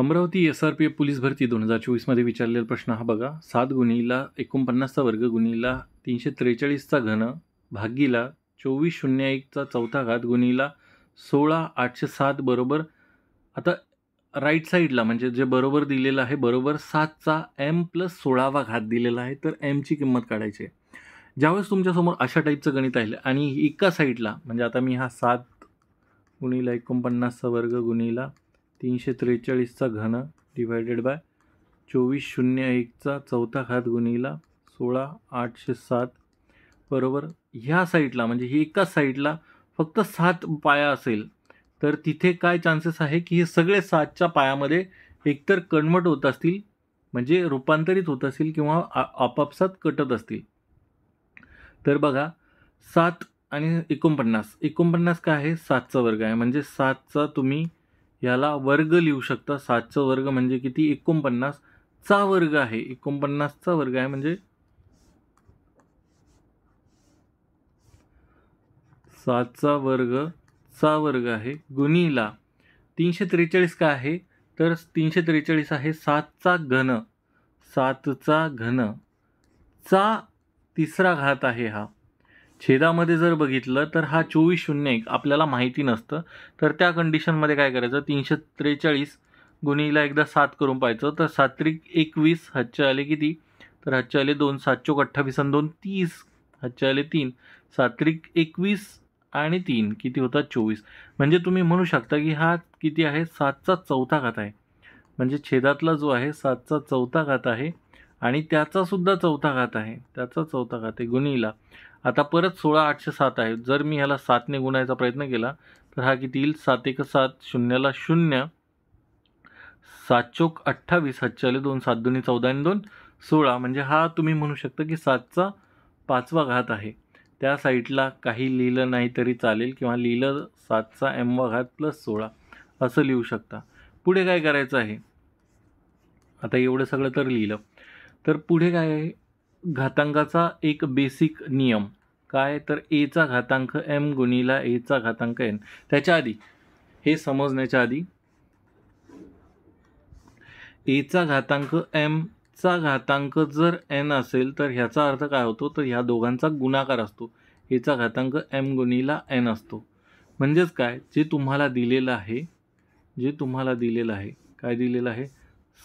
Amravati S R P F police भरती दोन हजार चोवीसमध्ये विचारलेला प्रश्न हा बघा सात गुणीला एकोणपन्नासचा वर्ग गुणीला तीनशे त्रेचाळीसचा घन भागीला चोवीस शून्य एकचा चौथा घात गुणीला सोळा आठशे सात बरोबर आता राईट साईडला म्हणजे जे बरोबर दिलेलं आहे बरोबर सातचा एम प्लस सोळावा घात दिलेला आहे तर एमची किंमत काढायची आहे ज्यावेळेस तुमच्यासमोर अशा टाईपचं गणित आहे आणि एका साईडला म्हणजे आता मी हा सात गुणीला एकोणपन्नासचा वर्ग गुणीला तीनशे त्रेचाळीसचा घन डिवायडेड बाय चोवीस शून्य एकचा चौथा घात गुणीला सोळा आठशे सात बरोबर ह्या साईडला म्हणजे ही एकाच साईडला फक्त सात पाया असेल तर तिथे काय चान्सेस आहे की हे सगळे सातच्या पायामध्ये एकतर कन्वर्ट होत असतील म्हणजे रूपांतरित होत असतील किंवा आपापसात कटत असतील तर बघा सात आणि एकोणपन्नास एकोणपन्नास काय आहे सातचा वर्ग आहे म्हणजे सातचा तुम्ही याला वर्ग लिहू शकता सातचा वर्ग म्हणजे किती एकोणपन्नासचा वर्ग आहे एकोणपन्नासचा वर्ग आहे म्हणजे सातचा वर्ग चा वर्ग आहे गुणीला तीनशे त्रेचाळीस का आहे तर तीनशे त्रेचाळीस आहे सातचा घन सातचा घन चा तिसरा घात आहे हा छेदामध्ये जर बघितलं तर हा चोवीस शून्य एक आपल्याला माहिती नसतं तर त्या कंडिशनमध्ये काय करायचं तीनशे त्रेचाळीस गुणीला एकदा सात करून पाहायचं तर सात्रिक एकवीस हातचे आले किती तर हातचे आले दोन सात चोक अठ्ठावीस आणि दोन तीस हातचे आले तीन सात्रिक एकवीस आणि तीन किती होतात चोवीस म्हणजे तुम्ही म्हणू शकता की हा किती आहे सातचा चौथा घात आहे म्हणजे छेदातला जो आहे सातचा चौथा घात आहे आणि त्याचासुद्धा चौथा घात आहे त्याचा चौथा घात आहे गुणीला आता परत सोळा आठशे सात आहे जर मी ह्याला सातने गुणायचा प्रयत्न केला तर हा किती येईल सात एक सात शून्याला शून्य सात चोक अठ्ठावीस आले दोन सात दोन्ही चौदा आणि दोन सोळा म्हणजे हा तुम्ही म्हणू शकता की सातचा पाचवा घात आहे त्या साईडला काही लिहिलं नाही तरी चालेल किंवा लिहिलं सातचा एमवा घात प्लस सोळा असं लिहू शकता पुढे काय करायचं आहे आता एवढं सगळं तर लिहिलं तर पुढे काय आहे घातांकाचा एक बेसिक नियम काय तर एचा घातांक एम गुणीला एचा घातांक एन त्याच्या आधी हे समजण्याच्या आधी एचा घातांक एमचा चा घातांक जर एन असेल तर ह्याचा अर्थ काय होतो तर ह्या दोघांचा गुणाकार असतो एचा घातांक एम गुणीला एन असतो म्हणजेच काय जे तुम्हाला दिलेलं आहे जे तुम्हाला दिलेलं आहे काय दिलेलं आहे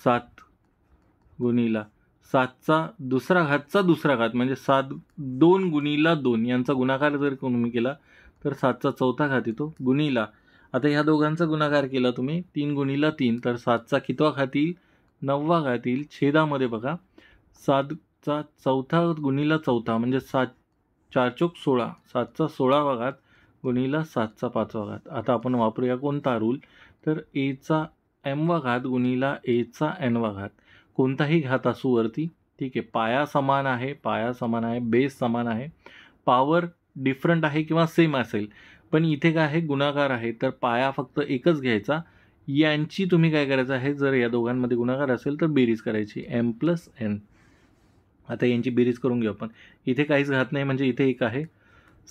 सात गुणीला सातचा दुसरा घातचा दुसरा घात म्हणजे सात दोन गुणीला दोन यांचा गुणाकार जर तुम्ही केला तर सातचा चौथा घात येतो गुणीला आता ह्या दोघांचा गुणाकार केला तुम्ही तीन गुणीला तीन तर सातचा कितवा येईल नववा येईल छेदामध्ये बघा सातचा चौथा गुणीला चौथा म्हणजे सात चार चोक सोळा सातचा सोळावा घात गुणीला सातचा पाचवा घात आता आपण वापरूया कोणता रूल तर एचा एमवा घात गुणीला एचा एनवा घात कोणताही घात असू वरती ठीक आहे पाया समान आहे पाया समान आहे बेस समान आहे पावर डिफरंट आहे किंवा सेम असेल पण इथे काय आहे गुणाकार आहे तर पाया फक्त एकच घ्यायचा यांची तुम्ही काय करायचं आहे जर या दोघांमध्ये गुणाकार असेल तर बेरीज करायची एम प्लस एन आता यांची बेरीज करून घेऊ आपण इथे काहीच घात नाही म्हणजे इथे एक आहे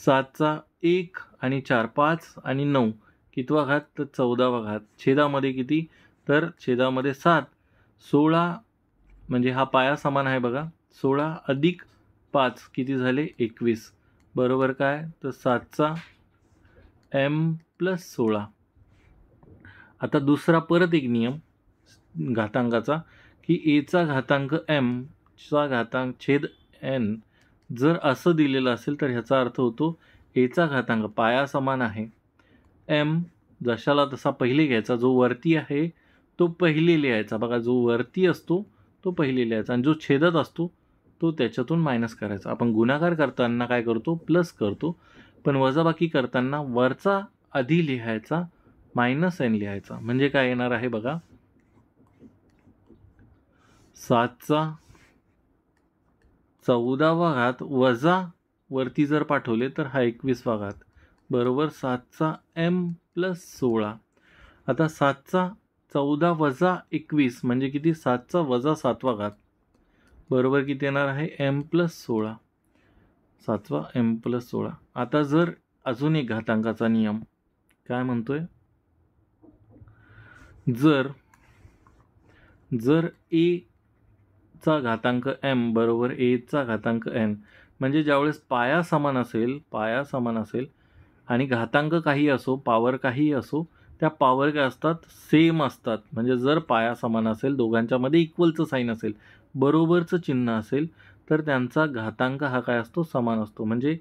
सातचा एक आणि चार पाच आणि नऊ कितवा घात तर चौदावा घात छेदामध्ये किती तर छेदामध्ये सात सोळा म्हणजे हा पाया समान आहे बघा सोळा अधिक पाच किती झाले एकवीस बरोबर काय तर सातचा एम प्लस सोळा आता दुसरा परत एक नियम घातांकाचा की एचा घातांक एमचा घातांक छेद एन जर असं दिलेलं असेल तर ह्याचा अर्थ होतो एचा घातांक पाया समान आहे एम जशाला तसा पहिले घ्यायचा जो वरती आहे तो पहिले लिहायचा बघा जो वरती असतो तो पहिले लिहायचा आणि जो छेदत असतो तो त्याच्यातून मायनस करायचा आपण गुणाकार करताना काय करतो प्लस करतो पण वजाबाकी करताना वरचा आधी लिहायचा मायनस एन लिहायचा म्हणजे काय येणार आहे बघा सातचा चौदावा घात वजा वरती जर पाठवले तर हा एकवीसवा घात बरोबर सातचा एम प्लस सोळा आता सातचा चौदा वजा एकवीस म्हणजे किती सातचा वजा सातवा घात बरोबर किती येणार आहे एम प्लस सोळा सातवा एम प्लस सोळा आता जर अजून एक घातांकाचा नियम काय म्हणतोय जर जर ए चा घातांक एम बरोबर एचा घातांक एन म्हणजे ज्यावेळेस पाया समान असेल पाया समान असेल आणि घातांक काही असो पावर काही असो त्या पावर काय असतात सेम असतात म्हणजे जर पाया समान असेल दोघांच्यामध्ये इक्वलचं साईन असेल बरोबरचं चिन्ह असेल तर त्यांचा घातांक हा काय असतो समान असतो म्हणजे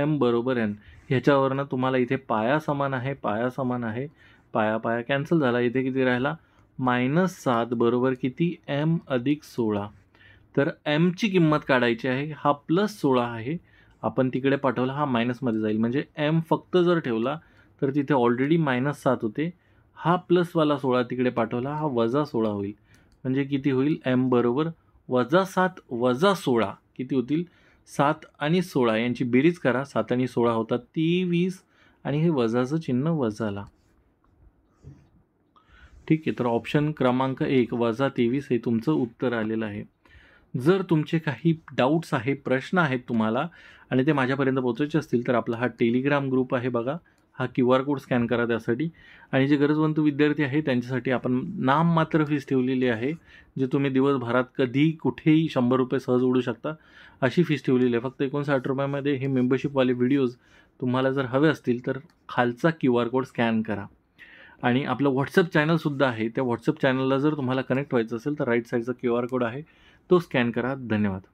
एम बरोबर एन ह्याच्यावरनं तुम्हाला इथे पाया समान आहे पाया समान आहे पाया पाया कॅन्सल झाला इथे किती राहिला मायनस सात बरोबर किती एम अधिक सोळा तर एमची किंमत काढायची आहे हा प्लस सोळा आहे आपण तिकडे पाठवला हा मायनसमध्ये जाईल म्हणजे एम फक्त जर ठेवला तर तिथे ऑलरेडी मायनस सात होते हा प्लसवाला सोळा तिकडे पाठवला हा वजा सोळा होईल म्हणजे किती होईल एम बरोबर वजा सात वजा सोळा किती होतील सात आणि सोळा यांची बेरीज करा सात आणि सोळा होतात तेवीस आणि हे वजाचं चिन्ह वजाला ठीक आहे तर ऑप्शन क्रमांक एक वजा तेवीस हे तुमचं उत्तर आलेलं आहे जर तुमचे काही डाऊट्स आहे प्रश्न आहेत तुम्हाला आणि ते माझ्यापर्यंत पोचायचे असतील तर आपला हा टेलिग्राम ग्रुप आहे बघा हा क्यू आर कोड स्कॅन करा त्यासाठी आणि जे गरजवंत विद्यार्थी आहे त्यांच्यासाठी आपण नाममात्र फीस ठेवलेली आहे जे तुम्ही दिवसभरात कधी कुठेही शंभर रुपये सहज उडू शकता अशी फीस ठेवलेली आहे फक्त एकोणसाठ रुपयामध्ये हे मेंबरशिपवाले व्हिडिओज तुम्हाला जर हवे असतील तर खालचा क्यू आर कोड स्कॅन करा आणि आपलं व्हॉट्सअप चॅनलसुद्धा आहे त्या व्हॉट्सअप चॅनलला जर तुम्हाला कनेक्ट व्हायचं असेल तर राईट साईडचा क्यू आर कोड आहे तो स्कॅन करा धन्यवाद